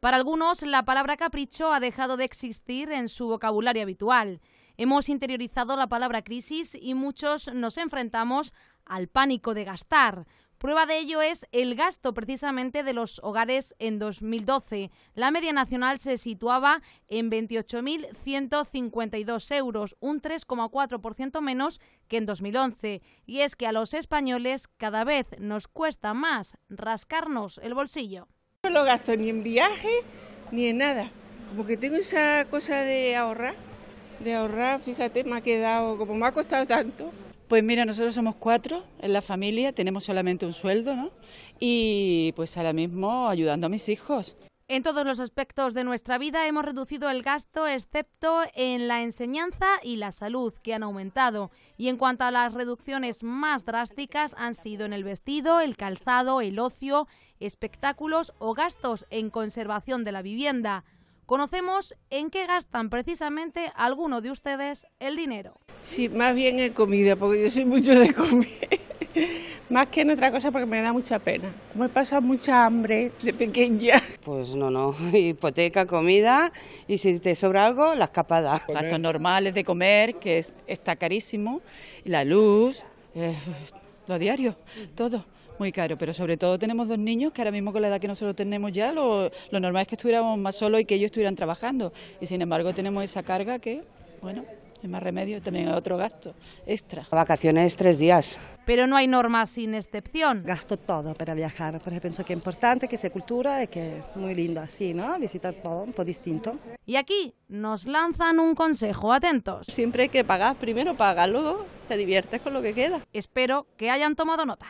Para algunos, la palabra capricho ha dejado de existir en su vocabulario habitual. Hemos interiorizado la palabra crisis y muchos nos enfrentamos al pánico de gastar. Prueba de ello es el gasto precisamente de los hogares en 2012. La media nacional se situaba en 28.152 euros, un 3,4% menos que en 2011. Y es que a los españoles cada vez nos cuesta más rascarnos el bolsillo. No lo gasto ni en viaje ni en nada. Como que tengo esa cosa de ahorrar, de ahorrar, fíjate, me ha quedado, como me ha costado tanto. Pues mira, nosotros somos cuatro en la familia, tenemos solamente un sueldo, ¿no? Y pues ahora mismo ayudando a mis hijos. En todos los aspectos de nuestra vida hemos reducido el gasto, excepto en la enseñanza y la salud, que han aumentado. Y en cuanto a las reducciones más drásticas, han sido en el vestido, el calzado, el ocio, espectáculos o gastos en conservación de la vivienda. Conocemos en qué gastan precisamente alguno de ustedes el dinero. Sí, más bien en comida, porque yo soy mucho de comer. Más que en otra cosa porque me da mucha pena. me he pasado mucha hambre de pequeña. Pues no, no. Hipoteca, comida y si te sobra algo, la escapada. Gastos normales de comer, que está carísimo. La luz, eh, lo diario, todo muy caro, pero sobre todo tenemos dos niños que ahora mismo con la edad que nosotros tenemos ya, lo, normal es que estuviéramos más solos y que ellos estuvieran trabajando. Y sin embargo tenemos esa carga que, bueno, es más remedio, también otro gasto extra. Vacaciones tres días pero no hay normas sin excepción. Gasto todo para viajar, porque pienso que es importante, que sea cultura y que es muy lindo así, ¿no? Visitar todo, un poco distinto. Y aquí nos lanzan un consejo, atentos. Siempre hay que pagar, primero paga luego te diviertes con lo que queda. Espero que hayan tomado nota.